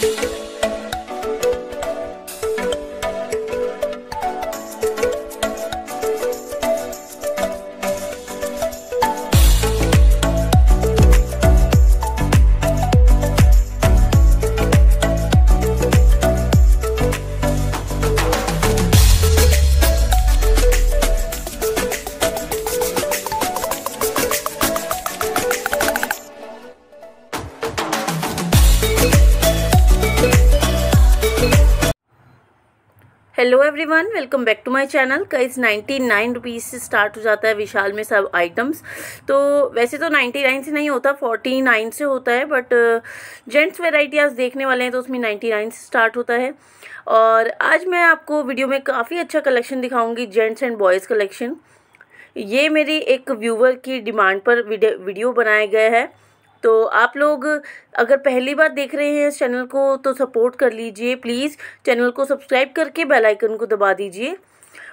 Thank you. Hello everyone welcome back to my channel कई ninety nine rupees से start हो जाता है विशाल में सब आइटम्स तो वैसे तो नाइन्टी नाइन से नहीं होता फोर्टी नाइन से होता है बट जेंट्स वेराइटी आज देखने वाले हैं तो उसमें नाइन्टी नाइन से स्टार्ट होता है और आज मैं आपको वीडियो में काफ़ी अच्छा कलेक्शन दिखाऊँगी जेंट्स एंड बॉयज़ कलेक्शन ये मेरी एक व्यूवर की डिमांड पर वीडियो बनाया गया है तो आप लोग अगर पहली बार देख रहे हैं इस चैनल को तो सपोर्ट कर लीजिए प्लीज़ चैनल को सब्सक्राइब करके बेल आइकन को दबा दीजिए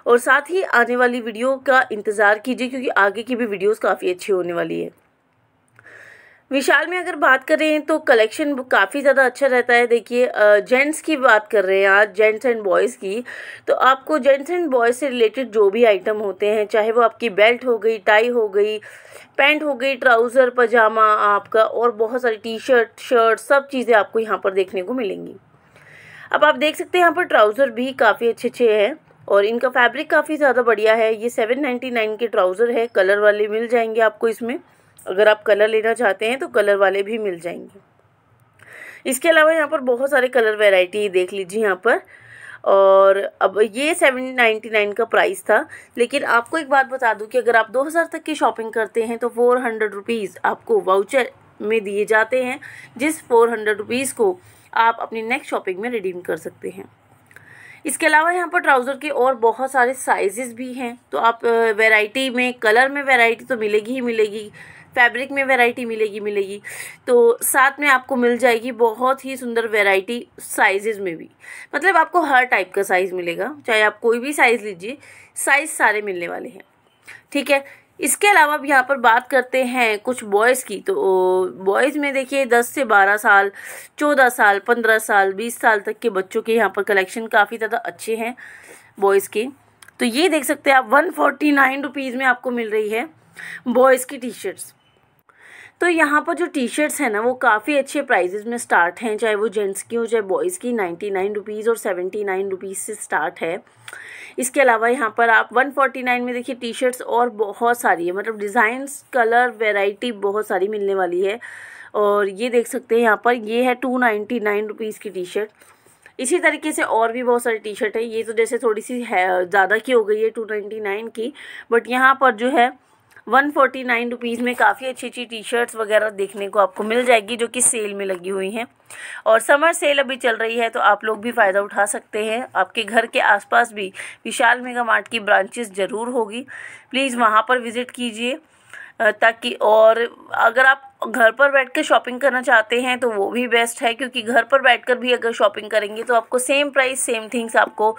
और साथ ही आने वाली वीडियो का इंतज़ार कीजिए क्योंकि आगे की भी वीडियोस काफ़ी अच्छी होने वाली है विशाल में अगर बात करें तो कलेक्शन काफ़ी ज़्यादा अच्छा रहता है देखिए जेंट्स की बात कर रहे हैं आज जेंट्स एंड बॉयज़ की तो आपको जेंट्स एंड बॉयज़ से रिलेटेड जो भी आइटम होते हैं चाहे वो आपकी बेल्ट हो गई टाई हो गई पैंट हो गई ट्राउज़र पजामा आपका और बहुत सारी टी शर्ट शर्ट सब चीज़ें आपको यहाँ पर देखने को मिलेंगी अब आप देख सकते हैं यहाँ पर ट्राउज़र भी काफ़ी अच्छे अच्छे हैं और इनका फैब्रिक काफ़ी ज़्यादा बढ़िया है ये सेवन नाइन्टी नाइन के ट्राउज़र है कलर वाले मिल जाएंगे आपको इसमें अगर आप कलर लेना चाहते हैं तो कलर वाले भी मिल जाएंगे इसके अलावा यहाँ पर बहुत सारे कलर वेराइटी देख लीजिए यहाँ पर और अब ये सेवन नाइन्टी नाइन का प्राइस था लेकिन आपको एक बात बता दूं कि अगर आप दो हज़ार तक की शॉपिंग करते हैं तो फ़ोर हंड्रेड रुपीज़ आपको वाउचर में दिए जाते हैं जिस फोर हंड्रेड रुपीज़ को आप अपनी नेक्स्ट शॉपिंग में रिडीम कर सकते हैं इसके अलावा यहाँ पर ट्राउज़र के और बहुत सारे साइजेस भी हैं तो आप वेराइटी में कलर में वेराइटी तो मिलेगी ही मिलेगी फैब्रिक में वैरायटी मिलेगी मिलेगी तो साथ में आपको मिल जाएगी बहुत ही सुंदर वैरायटी साइजेज में भी मतलब आपको हर टाइप का साइज़ मिलेगा चाहे आप कोई भी साइज़ लीजिए साइज़ सारे मिलने वाले हैं ठीक है इसके अलावा अब यहाँ पर बात करते हैं कुछ बॉयज़ की तो बॉयज़ में देखिए 10 से 12 साल 14 साल 15 साल 20 साल तक के बच्चों के यहाँ पर कलेक्शन काफ़ी ज़्यादा अच्छे हैं बॉयज़ के तो ये देख सकते हैं आप वन फोर्टी नाइन रुपीज़ में आपको मिल रही है बॉयज़ की टी शर्ट्स तो यहाँ पर जो टी शर्ट्स हैं ना वो काफ़ी अच्छे प्राइजेज में स्टार्ट हैं चाहे वो जेंट्स की हो चाहे बॉयज़ की नाइन्टी नाइन रुपीज़ और सेवेंटी नाइन रुपीज़ से स्टार्ट है इसके अलावा यहाँ पर आप वन फोर्टी नाइन में देखिए टी शर्ट्स और बहुत सारी है मतलब डिज़ाइंस कलर वेराइटी बहुत सारी मिलने वाली है और ये देख सकते हैं यहाँ पर ये है टू नाइन्टी नाइन रुपीज़ की टी शर्ट इसी तरीके से और भी बहुत सारी टी शर्ट है ये तो जैसे थोड़ी सी है ज़्यादा की हो गई है टू नाइन्टी नाइन की बट यहाँ पर जो है वन फोर्टी नाइन रुपीज़ में काफ़ी अच्छी अच्छी टी शर्ट्स वगैरह देखने को आपको मिल जाएगी जो कि सेल में लगी हुई हैं और समर सेल अभी चल रही है तो आप लोग भी फ़ायदा उठा सकते हैं आपके घर के आसपास भी विशाल मेगा मार्ट की ब्रांचेस ज़रूर होगी प्लीज़ वहाँ पर विज़िट कीजिए ताकि और अगर आप घर पर बैठकर शॉपिंग करना चाहते हैं तो वो भी बेस्ट है क्योंकि घर पर बैठकर भी अगर शॉपिंग करेंगे तो आपको सेम प्राइस सेम थिंग्स आपको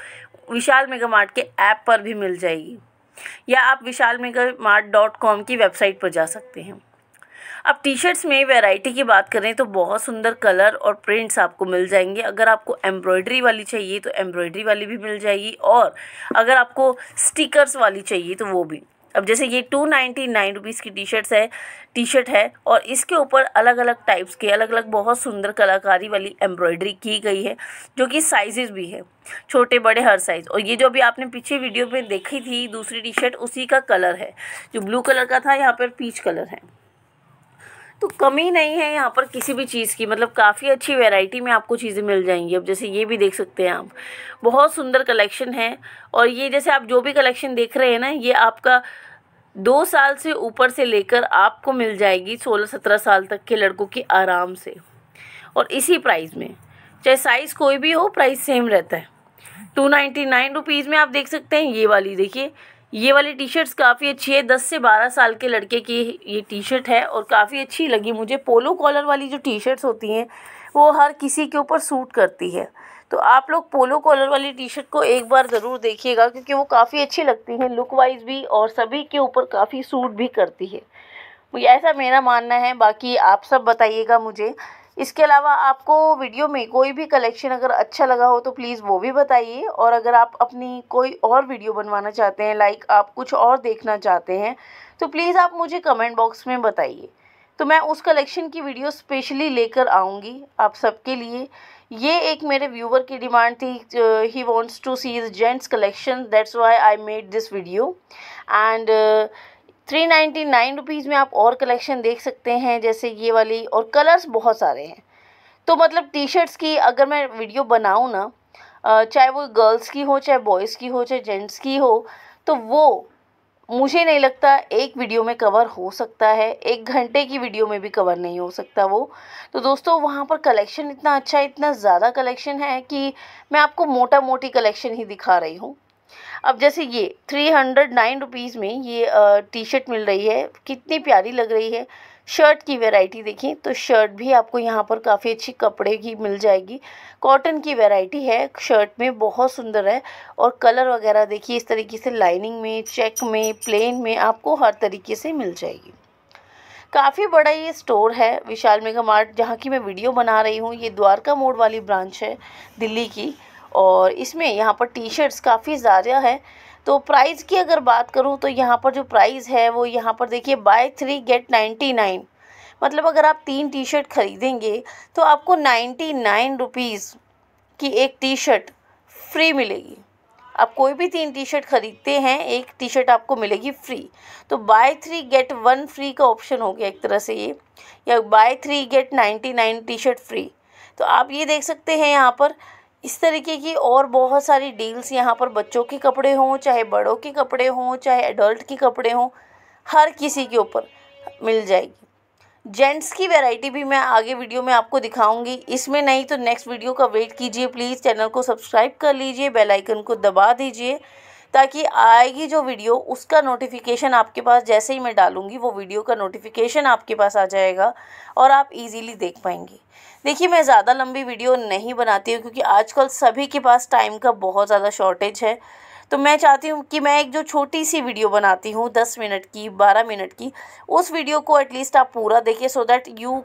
विशाल मेगा मार्ट के ऐप पर भी मिल जाएगी या आप Vishal Mega Mart dot com की वेबसाइट पर जा सकते हैं अब टी शर्ट्स में वैरायटी की बात करें तो बहुत सुंदर कलर और प्रिंट्स आपको मिल जाएंगे अगर आपको एम्ब्रॉयडरी वाली चाहिए तो एम्ब्रॉयडरी वाली भी मिल जाएगी और अगर आपको स्टिकर्स वाली चाहिए तो वो भी अब जैसे ये टू नाइन्टी नाइन रुपीज़ की टी शर्ट्स है टी शर्ट है और इसके ऊपर अलग अलग टाइप्स के अलग अलग बहुत सुंदर कलाकारी वाली एम्ब्रॉयडरी की गई है जो कि साइजेस भी है छोटे बड़े हर साइज़ और ये जो अभी आपने पीछे वीडियो में देखी थी दूसरी टी शर्ट उसी का कलर है जो ब्लू कलर का था यहाँ पर पीच कलर है तो कमी नहीं है यहाँ पर किसी भी चीज़ की मतलब काफ़ी अच्छी वैरायटी में आपको चीज़ें मिल जाएंगी अब जैसे ये भी देख सकते हैं आप बहुत सुंदर कलेक्शन है और ये जैसे आप जो भी कलेक्शन देख रहे हैं ना ये आपका दो साल से ऊपर से लेकर आपको मिल जाएगी सोलह सत्रह साल तक के लड़कों की आराम से और इसी प्राइस में चाहे साइज़ कोई भी हो प्राइस सेम रहता है टू नाइन्टी नाइन रुपीज़ में आप देख सकते हैं ये वाली देखिए ये वाली टी शर्ट्स काफ़ी अच्छी है दस से बारह साल के लड़के की ये टी शर्ट है और काफ़ी अच्छी लगी मुझे पोलो कॉलर वाली जो टी शर्ट्स होती हैं वो हर किसी के ऊपर सूट करती है तो आप लोग पोलो कॉलर वाली टी शर्ट को एक बार ज़रूर देखिएगा क्योंकि वो काफ़ी अच्छी लगती है लुक वाइज भी और सभी के ऊपर काफ़ी सूट भी करती है ऐसा मेरा मानना है बाकी आप सब बताइएगा मुझे इसके अलावा आपको वीडियो में कोई भी कलेक्शन अगर अच्छा लगा हो तो प्लीज़ वो भी बताइए और अगर आप अपनी कोई और वीडियो बनवाना चाहते हैं लाइक आप कुछ और देखना चाहते हैं तो प्लीज़ आप मुझे कमेंट बॉक्स में बताइए तो मैं उस कलेक्शन की वीडियो स्पेशली लेकर आऊँगी आप सबके लिए ये एक मेरे व्यूवर की डिमांड थी he wants to see gents collection that's why I made this video and three ninety nine rupees में आप और कलेक्शन देख सकते हैं जैसे ये वाली और कलर्स बहुत सारे हैं तो मतलब टी शर्ट्स की अगर मैं वीडियो बनाऊँ ना uh, चाहे वो गर्ल्स की हो चाहे बॉयज़ की हो चाहे जेंट्स की हो तो वो मुझे नहीं लगता एक वीडियो में कवर हो सकता है एक घंटे की वीडियो में भी कवर नहीं हो सकता वो तो दोस्तों वहाँ पर कलेक्शन इतना अच्छा इतना ज़्यादा कलेक्शन है कि मैं आपको मोटा मोटी कलेक्शन ही दिखा रही हूँ अब जैसे ये थ्री हंड्रेड नाइन रुपीज़ में ये टी शर्ट मिल रही है कितनी प्यारी लग रही है शर्ट की वैरायटी देखें तो शर्ट भी आपको यहाँ पर काफ़ी अच्छी कपड़े की मिल जाएगी कॉटन की वैरायटी है शर्ट में बहुत सुंदर है और कलर वगैरह देखिए इस तरीके से लाइनिंग में चेक में प्लेन में आपको हर तरीके से मिल जाएगी काफ़ी बड़ा ये स्टोर है विशाल मेगा मार्ट जहाँ की मैं वीडियो बना रही हूँ ये द्वारका मोड़ वाली ब्रांच है दिल्ली की और इसमें यहाँ पर टी शर्ट्स काफ़ी ज़्यादा है तो प्राइस की अगर बात करूँ तो यहाँ पर जो प्राइस है वो यहाँ पर देखिए buy three get ninety nine मतलब अगर आप तीन टी शर्ट ख़रीदेंगे तो आपको नाइन्टी नाइन रुपीज़ की एक टी शर्ट फ्री मिलेगी आप कोई भी तीन टी शर्ट ख़रीदते हैं एक टी शर्ट आपको मिलेगी फ्री तो buy three get one free का ऑप्शन हो गया एक तरह से ये या buy three get ninety nine T shirt free तो आप ये देख सकते हैं यहाँ पर इस तरीके की और बहुत सारी डील्स यहाँ पर बच्चों के कपड़े हों चाहे बड़ों के कपड़े हों चाहे एडल्ट के कपड़े हों हर किसी के ऊपर मिल जाएगी जेंट्स की वैरायटी भी मैं आगे वीडियो में आपको दिखाऊंगी इसमें नहीं तो नेक्स्ट वीडियो का वेट कीजिए प्लीज़ चैनल को सब्सक्राइब कर लीजिए बेल आइकन को दबा दीजिए ताकि आएगी जो वीडियो उसका नोटिफिकेशन आपके पास जैसे ही मैं डालूँगी वो वीडियो का नोटिफिकेशन आपके पास आ जाएगा और आप इजीली देख पाएंगे देखिए मैं ज़्यादा लंबी वीडियो नहीं बनाती हूँ क्योंकि आजकल सभी के पास टाइम का बहुत ज़्यादा शॉर्टेज है तो मैं चाहती हूँ कि मैं एक जो छोटी सी वीडियो बनाती हूँ दस मिनट की बारह मिनट की उस वीडियो को एटलीस्ट आप पूरा देखिए so that you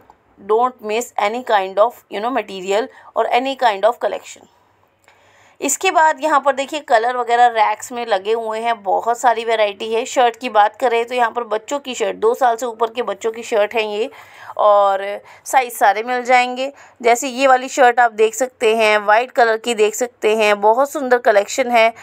don't miss any kind of you know material और एनी काइंड ऑफ कलेक्शन इसके बाद यहाँ पर देखिए कलर वगैरह रैक्स में लगे हुए हैं बहुत सारी वेराइटी है शर्ट की बात करें तो यहाँ पर बच्चों की शर्ट दो साल से ऊपर के बच्चों की शर्ट है ये और साइज़ सारे मिल जाएंगे जैसे ये वाली शर्ट आप देख सकते हैं वाइट कलर की देख सकते हैं बहुत सुंदर कलेक्शन है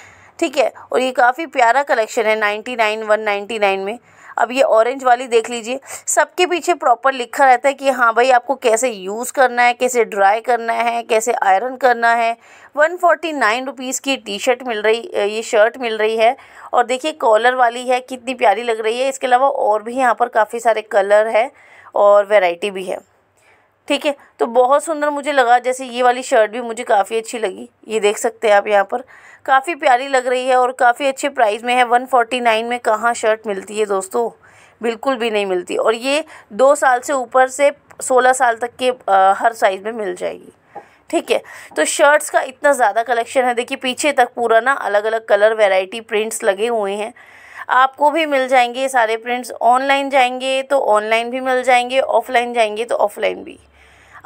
ठीक है और ये काफ़ी प्यारा कलेक्शन है ninety nine one ninety nine में अब ये ऑरेंज वाली देख लीजिए सबके पीछे प्रॉपर लिखा रहता है कि हाँ भाई आपको कैसे यूज़ करना है कैसे ड्राई करना है कैसे आयरन करना है वन फोर्टी नाइन रुपीज़ की टी शर्ट मिल रही ये शर्ट मिल रही है और देखिए कॉलर वाली है कितनी प्यारी लग रही है इसके अलावा और भी यहाँ पर काफ़ी सारे कलर है और वेराइटी भी है ठीक है तो बहुत सुंदर मुझे लगा जैसे ये वाली शर्ट भी मुझे काफ़ी अच्छी लगी ये देख सकते हैं आप यहाँ पर काफ़ी प्यारी लग रही है और काफ़ी अच्छे प्राइस में है वन फोर्टी नाइन में कहाँ शर्ट मिलती है दोस्तों बिल्कुल भी नहीं मिलती और ये दो साल से ऊपर से सोलह साल तक के आ, हर साइज़ में मिल जाएगी ठीक है तो शर्ट्स का इतना ज़्यादा कलेक्शन है देखिए पीछे तक पूरा ना अलग अलग कलर वेराइटी प्रिंट्स लगे हुए हैं आपको भी मिल जाएंगे सारे प्रिंट्स ऑनलाइन जाएंगे तो ऑनलाइन भी मिल जाएंगे ऑफलाइन जाएंगे तो ऑफलाइन भी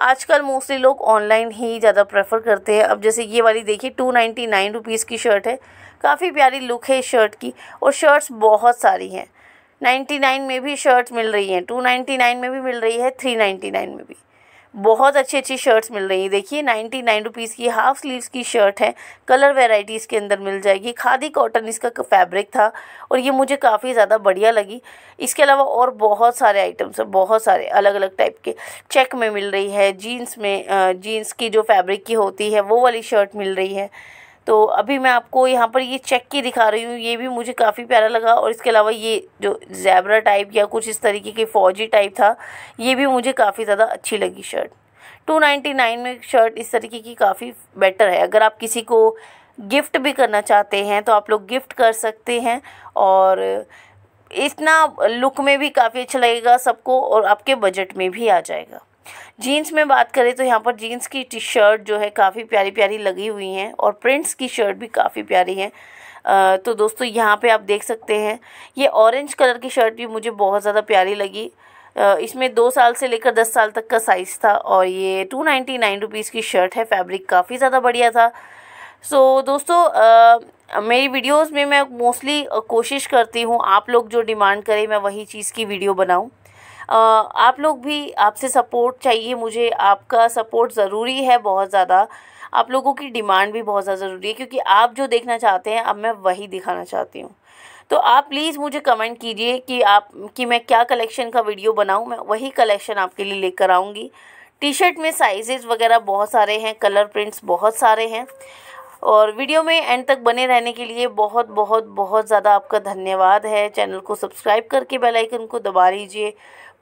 आजकल मोस्टली लोग ऑनलाइन ही ज़्यादा प्रेफर करते हैं अब जैसे ये वाली देखिए टू नाइन्टी नाइन रुपीज़ की शर्ट है काफ़ी प्यारी लुक है इस शर्ट की और शर्ट्स बहुत सारी हैं नाइन्टी नाइन में भी शर्ट्स मिल रही हैं टू नाइन्टी नाइन में भी मिल रही है थ्री नाइन्टी नाइन में भी बहुत अच्छी अच्छी शर्ट्स मिल रही है देखिए नाइन्टी नाइन रुपीज़ की हाफ स्लीव्स की शर्ट है कलर वेराइटी इसके अंदर मिल जाएगी खादी कॉटन इसका फैब्रिक था और ये मुझे काफ़ी ज़्यादा बढ़िया लगी इसके अलावा और बहुत सारे आइटम्स हैं बहुत सारे अलग अलग टाइप के चेक में मिल रही है जीन्स में जीन्स की जो फैब्रिक की होती है वो वाली शर्ट मिल रही है तो अभी मैं आपको यहाँ पर ये चेक की दिखा रही हूँ ये भी मुझे काफ़ी प्यारा लगा और इसके अलावा ये जो जैबरा टाइप या कुछ इस तरीके की फौजी टाइप था ये भी मुझे काफ़ी ज़्यादा अच्छी लगी शर्ट टू नाइन्टी नाइन में शर्ट इस तरीके की काफ़ी बेटर है अगर आप किसी को गिफ्ट भी करना चाहते हैं तो आप लोग गिफ्ट कर सकते हैं और इतना लुक में भी काफ़ी अच्छा लगेगा सबको और आपके बजट में भी आ जाएगा जीन्स में बात करें तो यहाँ पर जीन्स की टी शर्ट जो है काफ़ी प्यारी प्यारी लगी हुई हैं और प्रिंट्स की शर्ट भी काफ़ी प्यारी है तो दोस्तों यहाँ पे आप देख सकते हैं ये ऑरेंज कलर की शर्ट भी मुझे बहुत ज़्यादा प्यारी लगी इसमें दो साल से लेकर दस साल तक का साइज़ था और ये टू नाइन्टी नाइन रुपीज़ की शर्ट है फैब्रिक काफ़ी ज़्यादा बढ़िया था सो so, दोस्तों आ, मेरी वीडियोस में मैं मोस्टली कोशिश करती हूँ आप लोग जो डिमांड करें मैं वही चीज़ की वीडियो बनाऊँ आप लोग भी आपसे सपोर्ट चाहिए मुझे आपका सपोर्ट ज़रूरी है बहुत ज़्यादा आप लोगों की डिमांड भी बहुत ज़्यादा ज़रूरी है क्योंकि आप जो देखना चाहते हैं अब मैं वही दिखाना चाहती हूँ तो आप प्लीज़ मुझे कमेंट कीजिए कि आप कि मैं क्या कलेक्शन का वीडियो बनाऊँ मैं वही कलेक्शन आपके लिए लेकर आऊँगी टी शर्ट में साइजेज़ वगैरह बहुत सारे हैं कलर प्रिंट्स बहुत सारे हैं और वीडियो में एंड तक बने रहने के लिए बहुत बहुत बहुत ज़्यादा आपका धन्यवाद है चैनल को सब्सक्राइब करके बेल आइकन को दबा लीजिए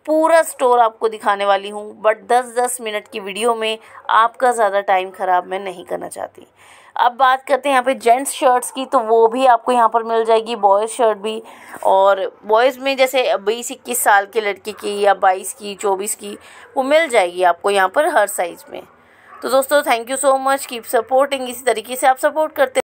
पूरा स्टोर आपको दिखाने वाली हूँ बट 10-10 मिनट की वीडियो में आपका ज़्यादा टाइम ख़राब मैं नहीं करना चाहती अब बात करते हैं यहाँ पे जेंट्स शर्ट्स की तो वो भी आपको यहाँ पर मिल जाएगी बॉयज़ शर्ट भी और बॉयज़ में जैसे बीस इक्कीस साल के लड़के की या बाईस की चौबीस की वो मिल जाएगी आपको यहाँ पर हर साइज़ में तो दोस्तों thank you so much keep supporting इसी तरीके से आप सपोर्ट करते